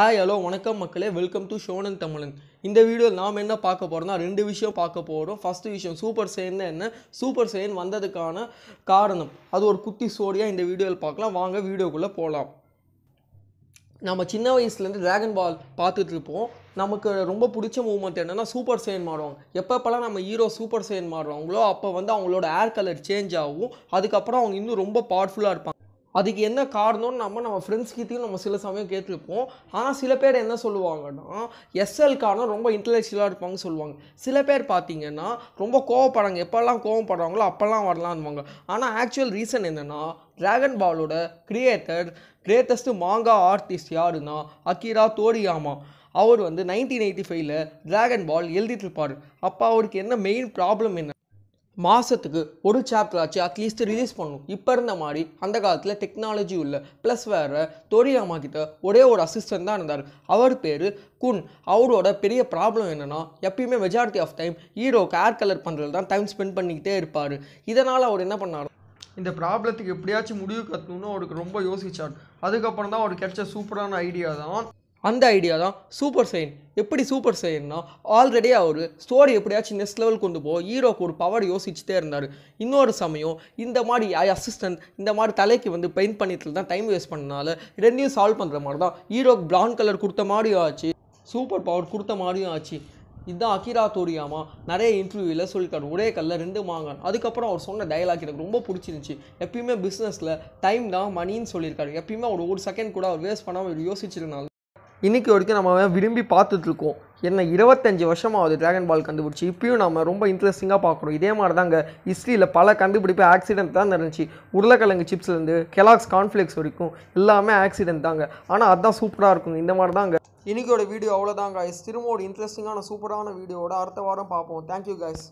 ஆய் ஹலோ வணக்கம் மக்களே வெல்கம் டு ஷோனன் தமிழன் இந்த வீடியோவில் நாம் என்ன பார்க்க போகிறோம்னா ரெண்டு விஷயம் பார்க்க போகிறோம் ஃபஸ்ட் விஷயம் சூப்பர் சைன் தான் என்ன சூப்பர் சைன் வந்ததுக்கான காரணம் அது ஒரு குத்தி சோடியாக இந்த வீடியோவில் பார்க்கலாம் வாங்க வீடியோக்குள்ளே போகலாம் நம்ம சின்ன வயசுலேருந்து ட்ராகன் பால் பார்த்துட்டு இருப்போம் நமக்கு ரொம்ப பிடிச்ச மூமெண்ட் என்னென்னா சூப்பர் சைன் மாறுவாங்க எப்பப்போல்லாம் நம்ம ஹீரோ சூப்பர் சைன் மாறுறாங்களோ அப்போ வந்து அவங்களோட ஹேர் கலர் சேஞ்ச் ஆகும் அதுக்கப்புறம் அவங்க இன்னும் ரொம்ப பவர்ஃபுல்லாக இருப்பாங்க அதுக்கு என்ன காரணம்னு நம்ம நம்ம ஃப்ரெண்ட்ஸ் கிட்டையும் நம்ம சில சமயம் கேட்டிருப்போம் ஆனால் சில பேர் என்ன சொல்லுவாங்கன்னா எஸ்எல் காரணம் ரொம்ப இன்டலெக்சுவலாக இருப்பாங்கன்னு சொல்லுவாங்க சில பேர் பார்த்தீங்கன்னா ரொம்ப கோவப்படுறாங்க எப்போல்லாம் கோவப்படுறாங்களோ அப்போல்லாம் வரலான்வாங்க ஆனால் ஆக்சுவல் ரீசன் என்னென்னா ட்ராகன் பாலோட கிரியேட்டர் கிரேட்டஸ்ட்டு மாங்கா ஆர்டிஸ்ட் யாருன்னா அக்கிரா தோரியாமா அவர் வந்து நைன்டீன் எயிட்டி ஃபைவ்ல ட்ராகன் பால் எழுதிட்டு இருப்பார் அப்போ அவருக்கு என்ன மெயின் ப்ராப்ளம் என்ன மாதத்துக்கு ஒரு சாப்டர் ஆச்சு அட்லீஸ்ட் ரிலீஸ் பண்ணணும் இப்போ இருந்த மாதிரி அந்த காலத்தில் டெக்னாலஜி உள்ள ப்ளஸ் வேறு தோரியாமா கிட்ட ஒரே ஒரு அசிஸ்டன்ட் தான் இருந்தார் அவர் பேர் குன் அவரோட பெரிய ப்ராப்ளம் என்னென்னா எப்பயுமே majority of time hero care colour பண்ணுறது தான் டைம் ஸ்பெண்ட் பண்ணிக்கிட்டே இருப்பார் இதனால் அவர் என்ன பண்ணார் இந்த ப்ராப்ளத்துக்கு எப்படியாச்சும் முடிவு கற்றுணும்னு அவருக்கு ரொம்ப யோசிச்சார் அதுக்கப்புறம் தான் அவர் கிடைச்ச சூப்பரான ஐடியா தான் அந்த ஐடியா தான் சூப்பர் சைன் எப்படி சூப்பர் சைன்னா ஆல்ரெடி அவர் ஸ்டோரி எப்படியாச்சும் நெக்ஸ்ட் லெவல் கொண்டு போய் ஹீரோக்கு ஒரு பவர் யோசிச்சுட்டே இருந்தார் இன்னொரு சமயம் இந்த மாதிரி அசிஸ்டன்ட் இந்த மாதிரி தலைக்கு வந்து பெயிண்ட் பண்ணிட்டு தான் டைம் வேஸ்ட் பண்ணனால ரெண்டையும் சால்வ் பண்ணுற மாதிரி தான் ஹீரோக்கு ப்ரௌன் கலர் கொடுத்த மாதிரியும் ஆச்சு சூப்பர் பவர் கொடுத்த மாதிரியும் ஆச்சு இதுதான் அகிரா தோரியாமா நிறைய இன்டர்வியூவில் சொல்லிட்டார் ஒரே கல்ல ரெண்டு மாங்கான் அதுக்கப்புறம் அவர் சொன்ன டைலாக் எனக்கு ரொம்ப பிடிச்சிருந்துச்சி எப்பயுமே பிஸ்னஸில் டைம் தான் மணின்னு சொல்லியிருக்காரு எப்பயுமே அவர் ஒரு செகண்ட் கூட அவர் வேஸ்ட் பண்ணாமல் அவர் யோசிச்சிருந்தாலும் இன்றைக்கி வரைக்கும் நம்ம விரும்பி பார்த்துட்ருக்கோம் என்ன இருபத்தஞ்சி வருஷமாக டிராகன் ட்ராகன் பால் கண்டுபிடிச்சி இப்பயும் நம்ம ரொம்ப இன்ட்ரெஸ்டிங்காக பார்க்குறோம் இதே மாதிரி தாங்க ஹிஸ்ட்ரியில் பல கண்டுபிடிப்பு ஆக்சிடென்ட் தான் நடந்துச்சு உருளைக்கிழங்கு சிப்ஸ்லேருந்து கெலாக்ஸ் கான்ஃப்ளெக்ஸ் வரைக்கும் எல்லாமே ஆக்சிடென்ட் தாங்க ஆனால் அதுதான் சூப்பராக இருக்கும் இந்த மாதிரி தாங்க இன்றைக்கோட வீடியோ அவ்வளோதாங்க திரும்ப ஒரு இன்ட்ரெஸ்டிங்கான சூப்பரான வீடியோவோட அடுத்த வாரம் பார்ப்போம் தேங்க்யூ கைஸ்